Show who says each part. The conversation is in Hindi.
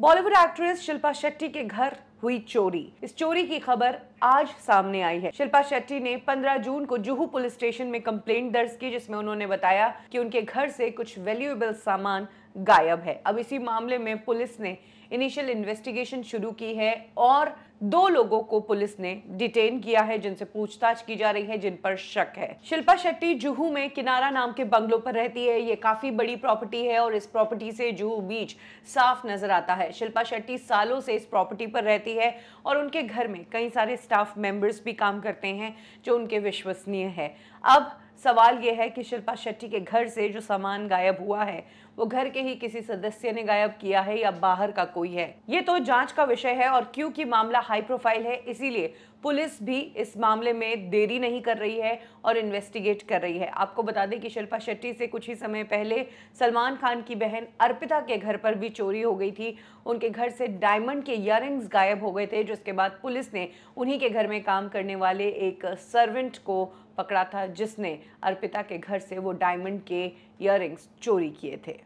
Speaker 1: बॉलीवुड एक्ट्रेस शिल्पा शेट्टी के घर हुई चोरी इस चोरी की खबर आज सामने आई है शिल्पा शेट्टी ने 15 जून को जुहू पुलिस स्टेशन में कंप्लेंट दर्ज की जिसमें उन्होंने बताया कि उनके घर से कुछ वैल्यूएबल सामान गायब है अब इसी मामले में पुलिस ने इनिशियल इन्वेस्टिगेशन शुरू की है और दो लोगों को पुलिस ने डिटेन किया है जिनसे पूछताछ की जा रही है जिन पर शक है शिल्पा शेट्टी जुहू में किनारा नाम के बंगलों पर रहती है ये काफी बड़ी प्रॉपर्टी है और इस प्रॉपर्टी से जुहू बीच साफ नजर आता है शिल्पा शेट्टी सालों से इस प्रॉपर्टी पर रहती है और उनके घर में कई सारे स्टाफ मेंबर्स भी काम करते हैं जो उनके विश्वसनीय है अब सवाल ये है कि शिल्पा शेट्टी के घर से जो सामान गायब हुआ है वो घर के ही किसी सदस्य ने गायब किया है या बाहर का कोई है ये तो जांच का विषय है और क्योंकि मामला हाई प्रोफाइल है इसीलिए पुलिस भी इस मामले में देरी नहीं कर रही है और इन्वेस्टिगेट कर रही है आपको बता दें कि शिल्पा शेट्टी से कुछ ही समय पहले सलमान खान की बहन अर्पिता के घर पर भी चोरी हो गई थी उनके घर से डायमंड के इयर गायब हो गए थे जिसके बाद पुलिस ने उन्हीं के घर में काम करने वाले एक सर्वेंट को पकड़ा था जिसने अर्पिता के घर से वो डायमंड के इयर चोरी किए थे